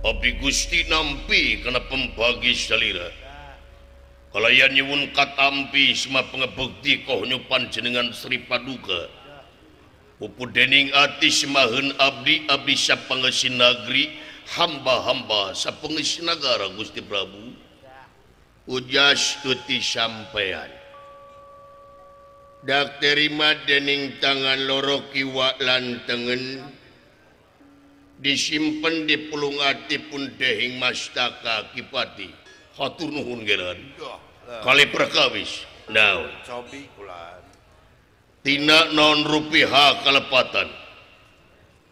hobi Gusti nampi karena pegi kalau ya nykatmpi semua pengebukti kohyupanjen dengan Sri paduga upu denning artimaun Abdi Abis pengesin nagri hamba-hamba sa pengisigara Gusti Prabu jastipeyandakteririmadening tangan loro kiwa lan tengen dan disimpen di Pelungati pun Deing mastaka kipatiun kali perkawis nonrupihakelepatan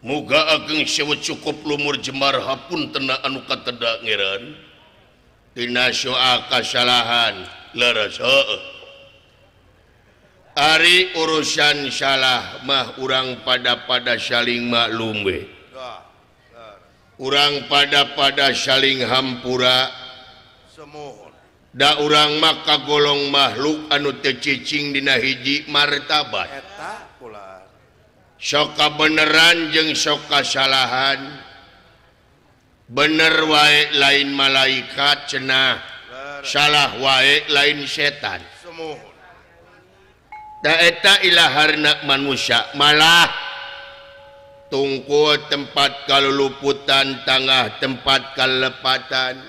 muga ageng se cukup Luur jemaraha pun tenakanukageranalahan Ari urusanyalahmah urang pada pada salingmaklumwih pada pada salinghampura semuadak u maka golong makhluk anucing dihiji Mari taah soka beneran je soka salahahan Hai bener waek lain malaikat cena salah waek lain setan ilahharna man musya malah tungku tempat kalau luputan tangah tempat kalepatan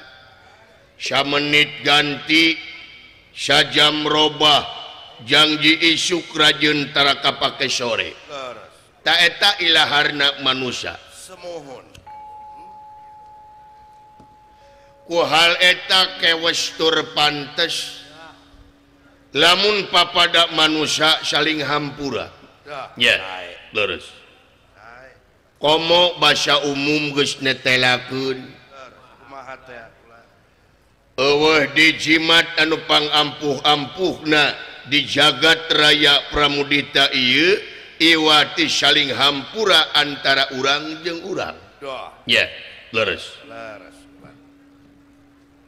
syamenit ganti syajam robah janji isuk rajin taraka pake sore tak eta ilaharna manusia semohon ku hal eta kewes tur pantes lamun papada manusia saling hampura ya yeah. terus yeah. punya bahasa umum dijiat anupang ampuh ampuh na dijagat raya pramuudita iwati saling Hampura antara urang jeng urang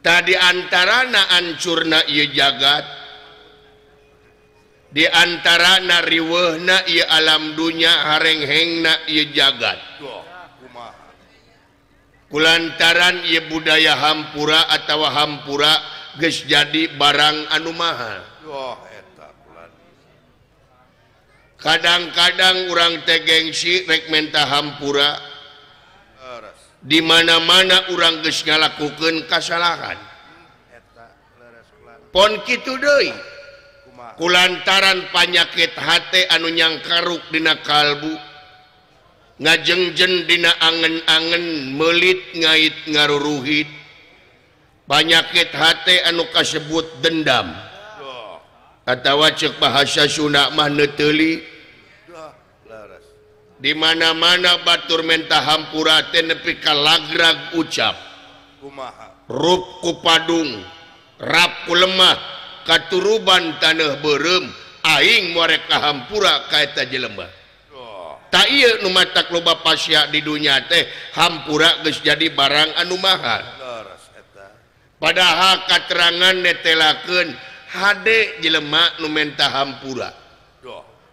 tadi antara na ancurna jagati diantara nariwo na alam dunya harenghengnak jagatkullantarania budaya Hampura atau Hampura guys jadi barang anumha Hai kadang-kadang orang tegengsi regmena Hampura dimana-mana orang guys melakukan kesalahan Ponkidoi Kulantaran panyakit H anunyang karuk dina kalbu ngajeng-jen dina angenanggen melit ngait ngaruhruhid banyakyakithati anu kasebut dendam Atk bahasa sunakmahli Dimana-mana Batur mentahamuraat neka lagrag ucaprukku padung rapku lemah, turuban tanah barem Aing mereka Hampura kait jelembahba di dunia teh Hampura guys jadi barang anumha padahal katerangan de telaken HD jelemak nummentah Hampura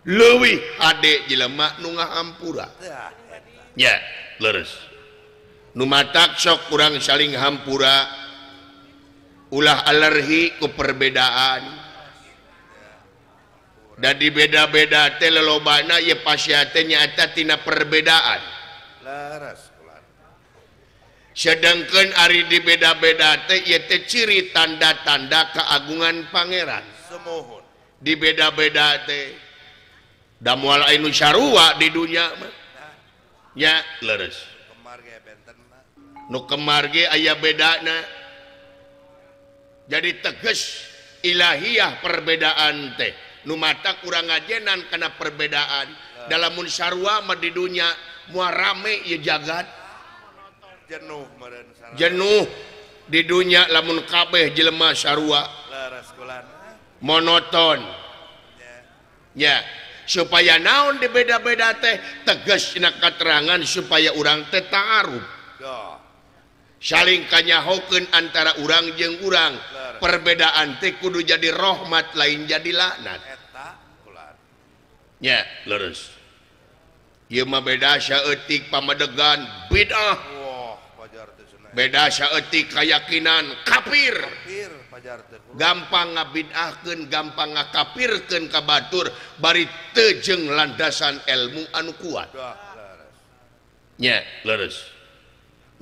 Luwih adik jelemak Nugah ampura yarus Nu taksok kurang saling hampura dan alerhi ke perbedaan dari beda-beda telobannyatina perbedaan sedangkan Ari di beda-bedat ciri tanda-tanda keagungan Pangeran di beda-beda dawak di dunia ya les kearge aya beda dari teges Iilahiyah perbedaan teh Numata kurang ajenan kena perbedaan dalammunsar dinya mu rame jagad jenuh jenuh di dunia lamun kabeh jelemas Arua monoton ya supaya naun di beda-beda teh teges katerangan supaya orang tentang Aruh salingkannya hokun antara urang jeng urang perbedaan ti Kudu jadi Rohmat lain jadi lanat bedasyatik pamadegan beda bedasya kayakakinan kafir gampang gampang kafirken ka Batur bari tejeng landasan ilmuan kuatrus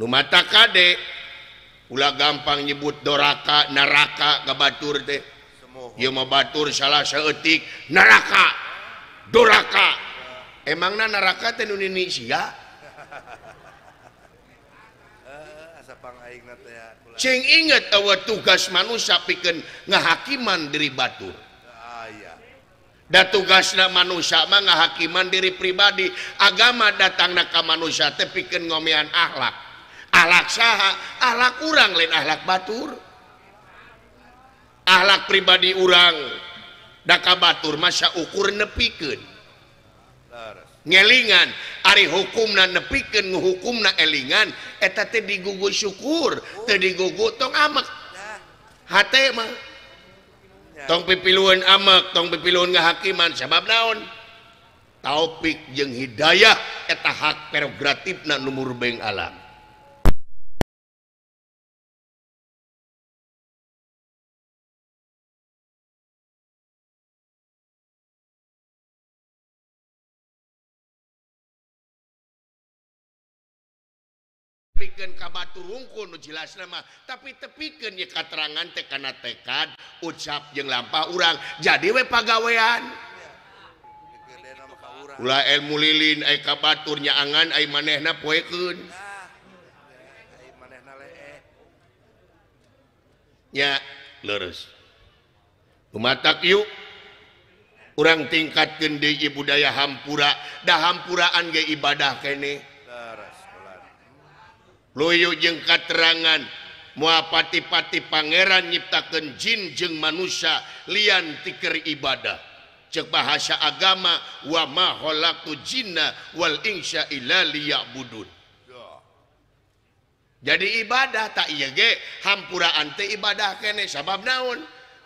mata kadek pulah gampang nyebut doraka neraka gak batur de mau batur salahetik nerakadoraka emangna neraka ten Indonesia in tugas manusia piken ngahakiman diri batu ah, dan tugas manusia mengahakiman diri pribadi agama datang naka manusia tapipiken ngomehan akhlak alak sah alak kurang lain akhlak Batur akhlak pribadi urang daka Batur Mas ukur nepiken ngelingan Ari hukumnanpi elan skur tadigong a tong pipiluan a tong pipiluan hakiman sebab daun taupik yang Hidayah hak pertif numurbeng alam jelas tapi tepikenkatterangan tekan tekad ucap je lampa orang jadi we pegaweian mulilinnyaeh yuk orang tingkat ge diji budaya Hampuradah hampuraan ibadah ke ini je katerangan mua pati-pati Pangeran nyiptakenjinin jeng manusia Litikkiri ibadah ce bahasaya agama wamahholkuinawal jadi ibadah tak hampur anti ibadah kenek sabab naun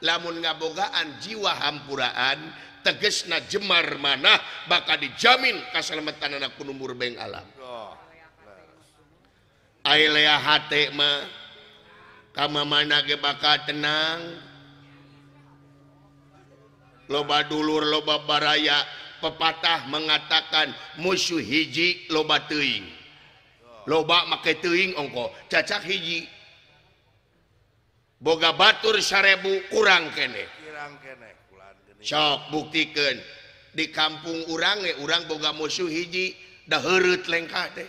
namun ngabogaan jiwa hampuraan tegesna jemar mana bakal dijamin kaslamat tanakkun umurbeng alam punya kam mana gebaka tenang loba dulur loba baraya pepatah mengatakan musuhhiji loba tuing loba makeongkocaki boga batur sarebu kurang kenek buktiken di kampung nge urang boga musuh hiji dah huut lengngkap teh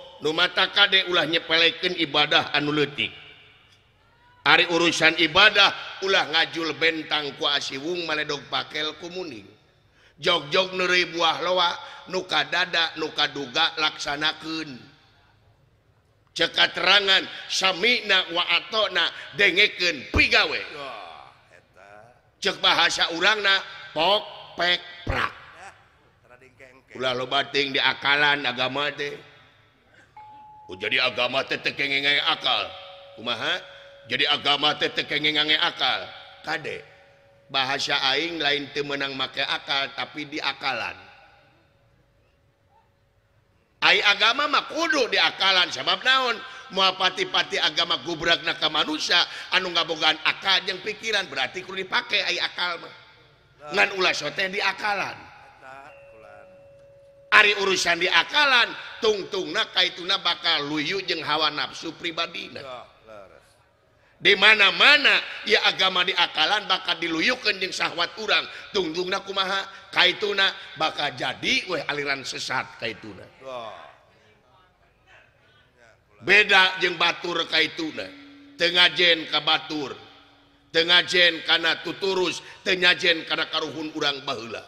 mata kadek ulah nyepeleken ibadah anulotik hari urusan ibadah ulah ngajul benttang kuasi wongdog pakail kumuing jog-jognyeri buah lowa nuka dada nuka duga laksana kun cekaterangan sammina deken ce ulang lo bat diakalan agama de jadi agama te akal jadi agama akaldek bahasa Aing lain temenang make akal tapi diakalan agama kuhu diakalan sama daun muapati-pati agama gubrak naaka manusia anu nggak bukan akal yang pikiran berarti ku dipakai akal dengan yang diakalan urusan diakalan tungtungnak kaituna bakal luyu je hawa nafsu pribadi dimana-mana ia agama diakalan bakal diluyu ke jengsahwat urang tungtungku maha kaitunak bakal jadi we aliran sesat kaitu beda jeng Batur kaitutengahjen ka Baturtengahjen karena tuturs tejen karena karuhun urang Baulah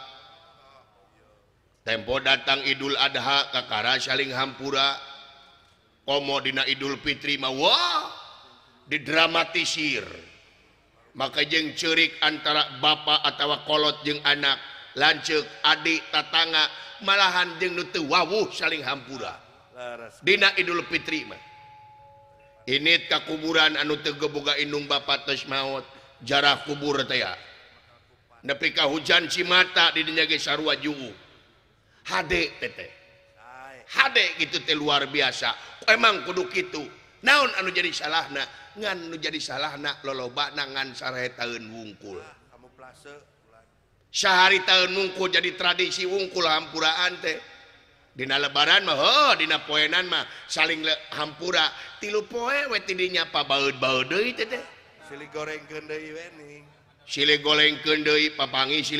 punya tempo datang Idul adaha Kakara saling Hampura Komo Dina Idul Fitri mau didramatisir maka jeng cerik antara bapak atau kolot je anak lancek adik tatanga malahan jeng nuttuuh saling hammpua Dina Idul Fitri ini tak kuburan anu tegeung ba maut jarah kubur nelika hujan Cimata didnyagewa Juwa HD HD gitu teh luar biasa emang kuduk itu naon anu jadi salah nanu jadi salahnak lo lobak nangan sa tahun wungkul Syhari tahun nungku jadi tradisi wungkul hampur Dina lebaranmah Di poenan mah saling Hampura tilu ponya goreng goleng papanggi si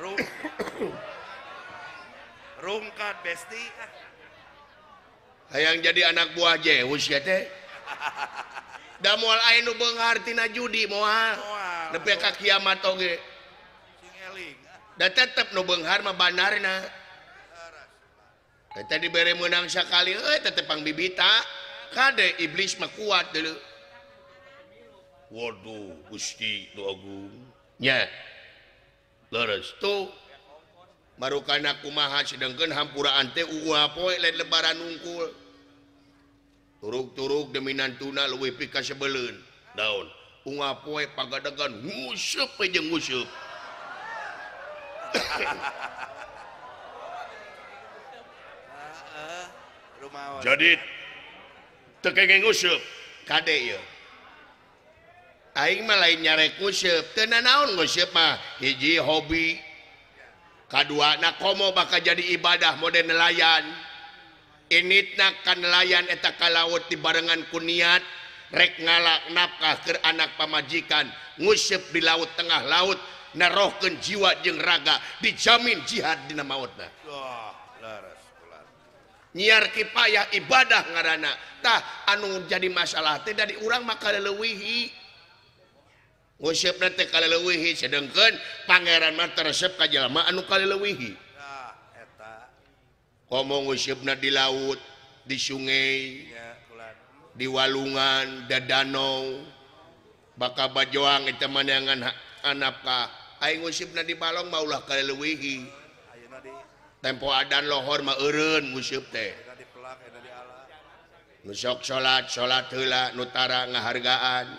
rumkat best ah. Haiang jadi anak bu aja jup nubengharma Banna tadi barere menangsa sekalitetepang bibita kadek iblis me kuat dulu Waduh Gustinya baruukanak aku maha sedangkan hampura ante lebaran ung turug-turuk dominan tuna luwih pikasibel daunbungapoe pagardegan ha rumah jadis lainnya hobi kedua nakomo bakal jadi ibadah modern nelayan iniit nakan nelayantaka laut dibarenngan pun niat rek ngalak nafkah ke anak pamajikan ngusep di laut tengah laut naroken jiwa jengraga dijamin jihad di nama maut nyiar ki payah ibadah ngaranaktah anu menjadi masalah tidak ulang makalewihi sedangkan Pangeran mata reseplamahimo musyib di laut disungai di Walungan Dadaau bakjowangmanangan Ankah musib dibalong maulah kaliwihi tempo Adzan lohor maun musysok salat salatla nutara ngahargaan le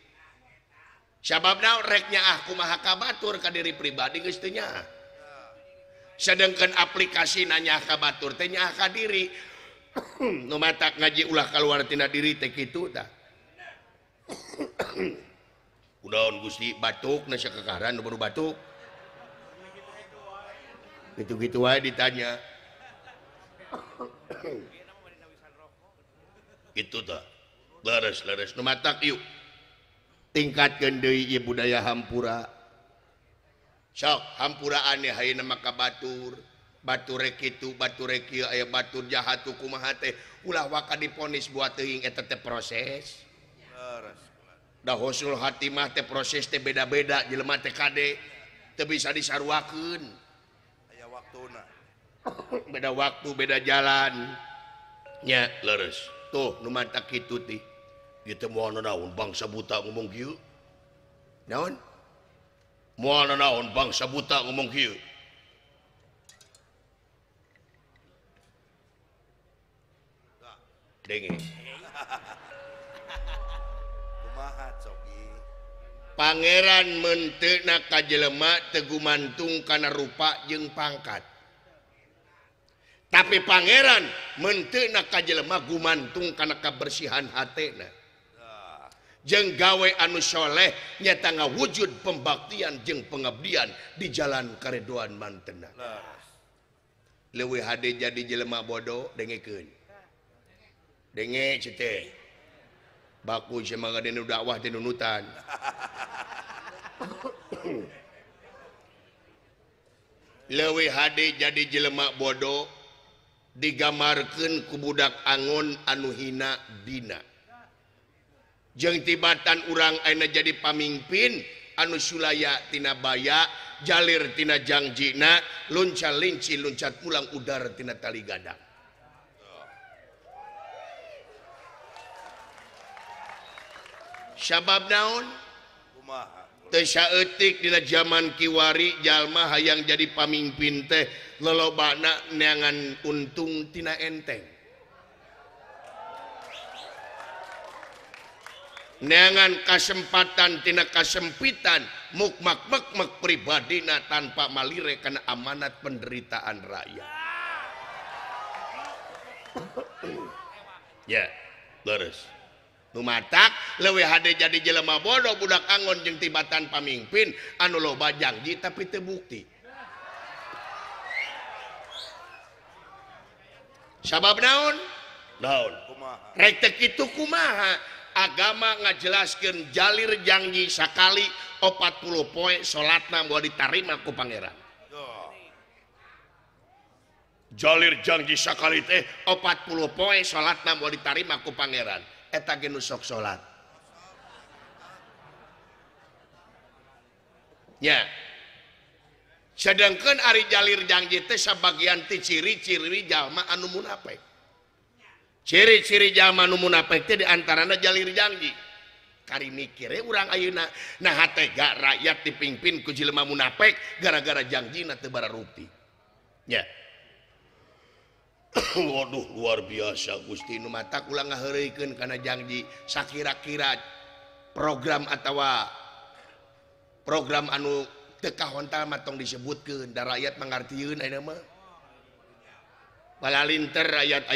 reknya aku ah, ma batur ke diri pribadi istrinya sedangkan aplikasi nanya ka baturtnyaK diri memata ngaji ulah kalau diri gitu udah batuk ke batuk itu-gi ditanyas leres yuk punya budaya Hampura sok hampura aneh Hai maka Batur batu itu batu bat jahat ulah di buat prosesdahul hatimah proses teh beda-beda jeleman TKD bisa disarwakun waktu beda waktu beda jalannya lerus tuh luuti punya Pangeranmente jelemak tegumantung karena rupa jeung pangkat tapi Pangeranmentenak kaj jelemak gumantung karena kabersihanhatina punya gawei anusholeh nyatangga wujud pembatian jeung pengabdian di Jalan kareduan mantenangwi jadi jelemak bodoh de bakangautan lewi had jadi jelemak bodoh digamarkan kubudak anon anu hinadina punya jeng tibatan urang aak jadi pamimpin anu Suaya tinabaya Jalir Tinajangjina loncalinci loncat pulang Udar Tinataligadadang sabab dauntikna zaman Kiwari Jalma hayang jadi pamimpin teh lelobak neangan untungtinana enteng menangan kesempatantina kasempmpitan mukmakmak pribadi tanpameliirkan amanat penderitaan rayaa ya lew HD jadi jelemahohdak kangon jeng tanpa pemimpin Anu Bajang bukti sabab daun daun re itu kuma Gama nggak jelaskan Jalir Janji Sakali 40 poi salat ditarrimaku Pangeran janjikali 40 salat dirimaku Pangeran ett ya sedangkan Ari Jalir Janji Ta bagian ti ciricirri jaapa ciri-ciri zaman diantaranya Ja janji Kar inikiriuna eh, rakyat dipimpin kulmamunapek gara-gara janji na Tebara ruti Waduh luar biasa Gusti ulang karena janji Sha kira-kira program atau program anu kekahho Ta ataung disebut kehendar rakyat mengarti Yu linter raat A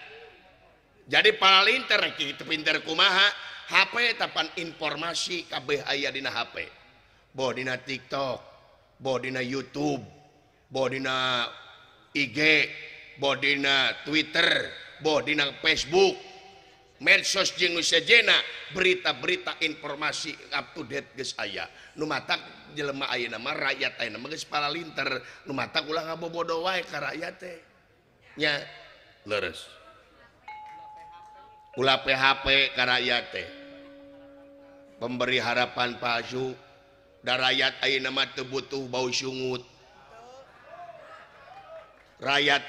jadi pala linter kita pinter rumah maha HP tapan informasi KB Yadina HP Botiktok Bona YouTube Bodina IG Bodina Twitter Bo Facebook mensos jena berita-berita informasi up todate aya jelemah rakyat para linter ulangdo ya lurus punya pula PH pemberi harapan palu danrayaatuh raat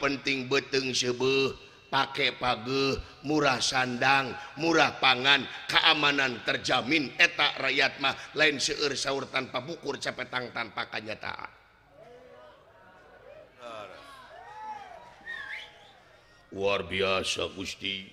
penting beteng sebeh pakai page murah sandang murah pangan keamanan terjamin etakrayaat mah lain seu-saur tanpa bukur cepetang tanpa kenyataan luar biasa guststi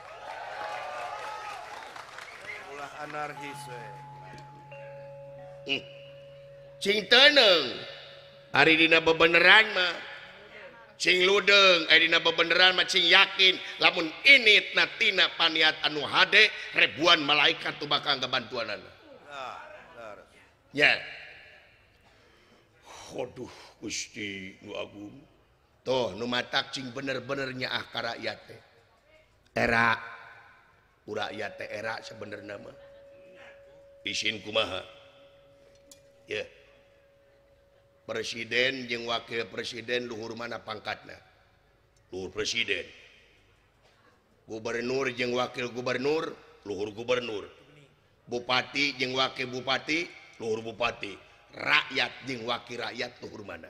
an hmm. hari dibeneran ludengbeneran macing yakin lapun ini natina paniat anu H ribuan malaikat tuhbakangga bantuan ah, bener-benernya ah rakyat ter terakhir rakyat daerah se sebenarnya namama presiden Jing wakil presiden Luhur mana pangkatnya Luhur presiden Gubernur Jing wakil Gubernur Luhur Gubernur Bupati jeng wakil Bupati Luhur Bupati rakyat Jing wakil rakyat Luhur mana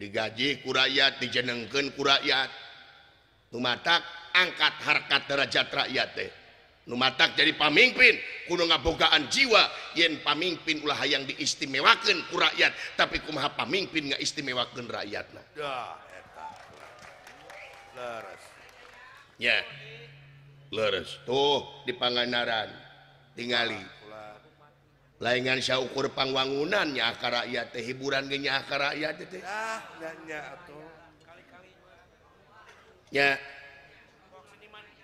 punya gajih kurayaat dijenenggen ku rakyat mematatak angkat harkat derajat rakyat lumatatak jadi pamimpin kuno ngabogaan jiwa yen pamimpin aha yang diistimewaken ku rakyat tapi ku ma pamimpin nggak istimewaken rakyat Nah tuh dipanganaran tinggal lainan syukur pangwangunannyakar rakyat hiburan genyakar rakyat itu ah,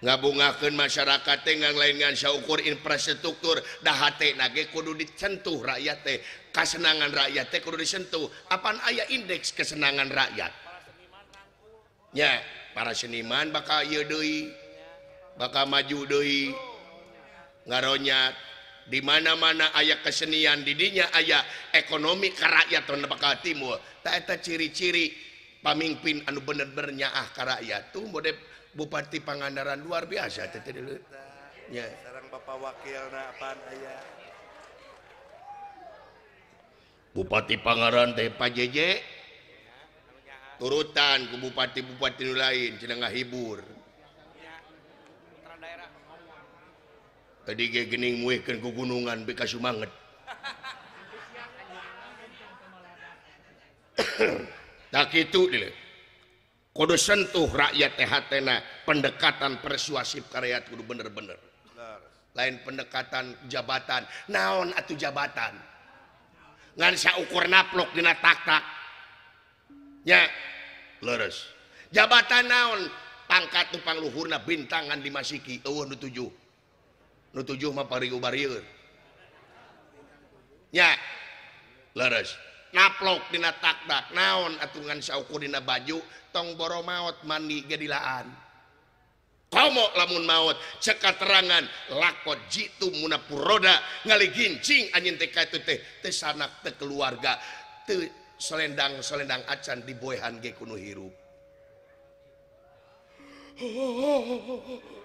ngabungaken masyarakat teganglainan syaukur infrastrukturdahdu disentuh rakyat kesenangan rakyat disentuh apaan Ayah indeks kesenangan rakyat ya para seniman bakaldoi bakal majudoi ngaronya tuh di mana-mana ayat kesenian didinya ayaah ekonomi ra rakyat ter Timur ciri-ciri pemimpin anu bener-bernya ah Karakyat tuh Bupati Pangandaran luar biasa sekarang Bapak wakil Bupati PgaranJj urutanbupati-bupati lain Cenga hibur gunungan tak itu kodu sentuh rakyatthna pendekatan persuasif karyat kudu bener-bener lain pendekatan jabatan naon atau jabatansa ukur naplok ya lurus jabatan-naon pangkat tupang Luhurna bintangan dimasiki 27 ur ngaplo tak naon atungan baju tong boro maut mandiaan kamu lamun maut ceka terangan lako jitu munapur roda nga anu selendang selendang acan dibuahan kunorup oh, oh, oh,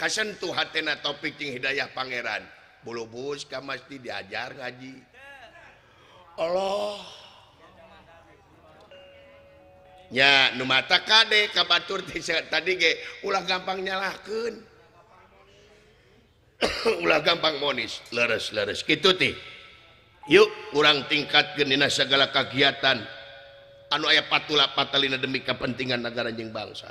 hat topik Hidayah Pangeran bulubus kamu pasti diajarji Allahnya Numatadek tadi u gampangnyalah u gampang monis gitu yuk kurang tingkatdina segala kegiatan anu aya patula pattalina demi kepentingan negara anjing bangsa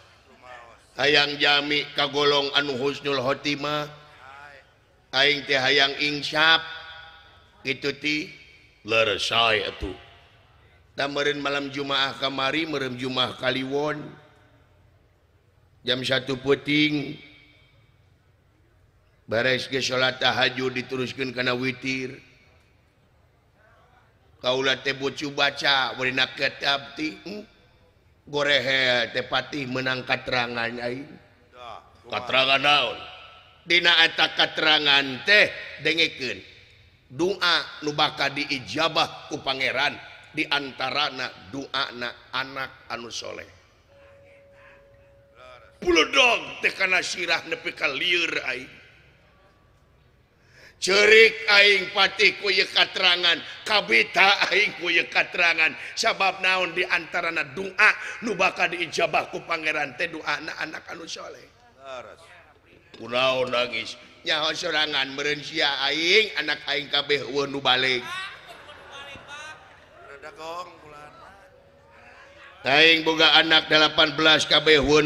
Quan ayaang jammi kagolong anu husnulhotimaing hayang ings gitu ti tamarin malam jumaah kamari merem jumah kaliwon jam satu puting Hai barega salat ta hajud dituruskan karena witir kau tecubacati gore tepati menangka terangannya inianganun katerangan teh deken doa nubaka di ijabahku Pangeran diantara anak doa anakan anusholeh Pulau dong tehkan sirah ne itu ing ku yekatterangan K yekatterangan sabab naon diantara nadunga nubaka diinjabaku Pangeranteduh anak-anak anuleh serangansiaing anaking KB taing jugaga anak 18 KBrug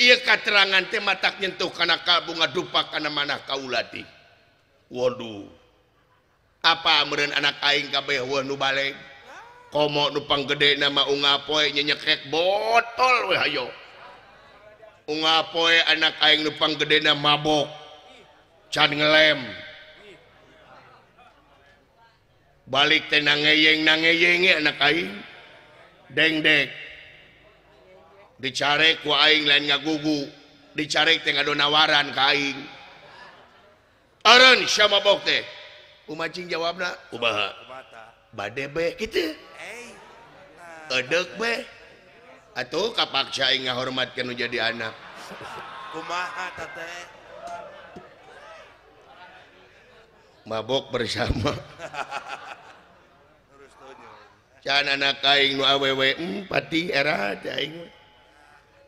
katerangan tak nyentuh karena kabu nga dupa karena mana kau la Wad apa anakingkabehpang gede namak botolpo anakingpang gede namabo balik nange ye nange anak dengdek dicare kuing lainnya gugu dicari dengan Donnaan kaingcing jawablah bad atau kapak cair nga hormatatkan jadi anak mabok bersama ha ka lu WWpati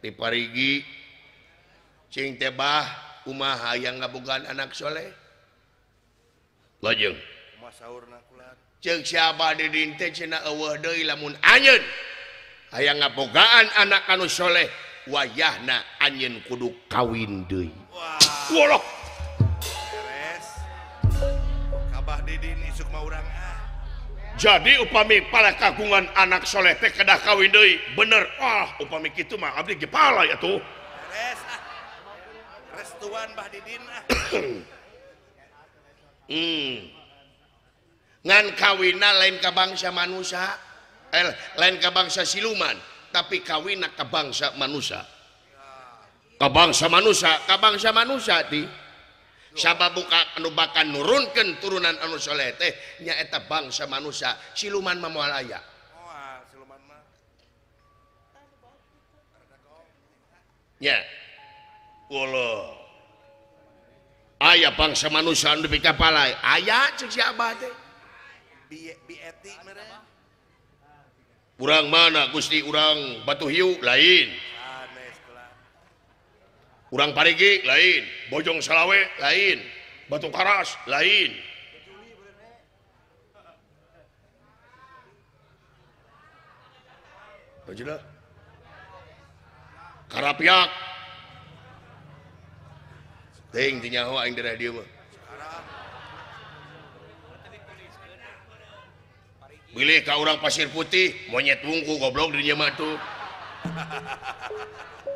punya parigi tebah Umaha yang ngagaan anak sholeh lojeng aya ngagaan anak anu sholeh wayah na anin kudu kawinah diddini Sumarang di upami kagungan anaklehwin bener ah. ah. hmm. kawina lain kebangsa manusia lain kebangsa siluman tapi kawinat kebangsa manusia kebangsa manusia kabangsa manusia di siapa buka penubakan nurrunkan turunan anusholehnyaab bangsa manusia siluman ayaah ayaah bangsa manusiaai aya kurang mana Gusti urang batu hiu lain kurang parigi lain bojong selawe lain batu Karas lain pik kau orang pasir putih monyet wungku goblok dinya matu ha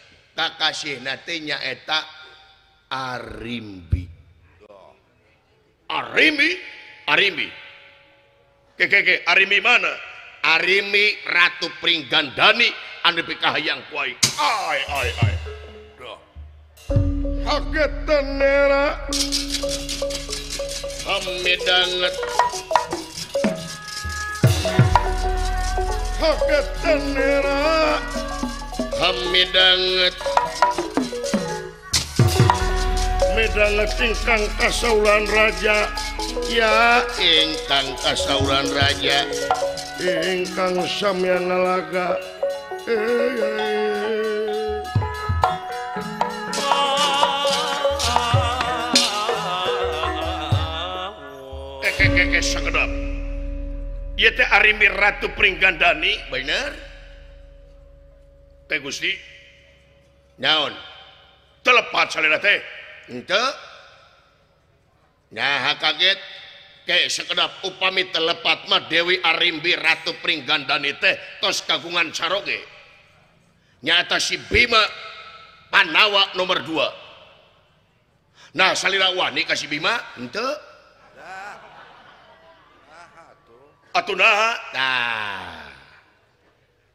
punya kasih nantinya etak Arimbimi mana Arimi ratu peringgangdani Andakah yang ku Om Me Mekang kasaulan ja ya ingkang kasaulan ja diingkang samnalga eh, eh, eh, Ari Ratu peringdani Ba punya Gusti daun telepat kaget Oke sekedap upami telepat Ma Dewi Arimbi Ratu peringgang dan tehs kagunganogenya atas si Bima Panwak nomor 2 nahkasi Bima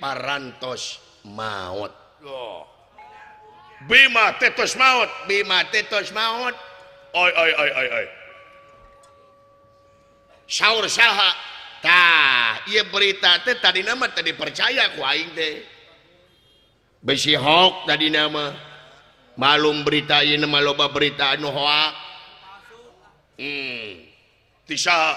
punya mau oh. Bima mautma mauur ia berita tadi nama tadi percaya besi hoa tadi nama mallum beritain nama loba beritaan bisa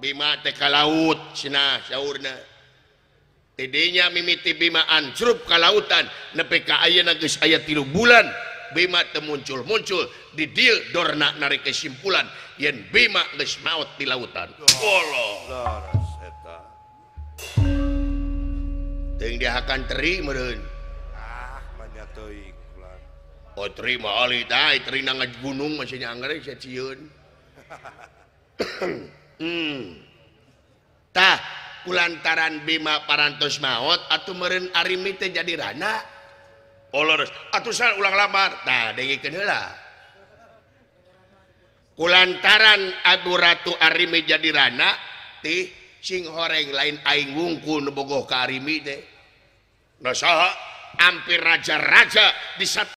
TK lautyanatnya mimiti Bimaaan tru ka lautanPK aya Nais ayat tidur bulan Bimak muncul muncul did doornak-nari kesimpulan yang Bimak maut di lautan akan ah, oh, gunungnya ha Haitahkullantaran hmm. Bima paras maut atau merin Ari jadi rana Pol atusan ulanglama Hai kulantaran Abutu Arime jadi ranna singreng laininggungkunoh de hampir raja-raja di sam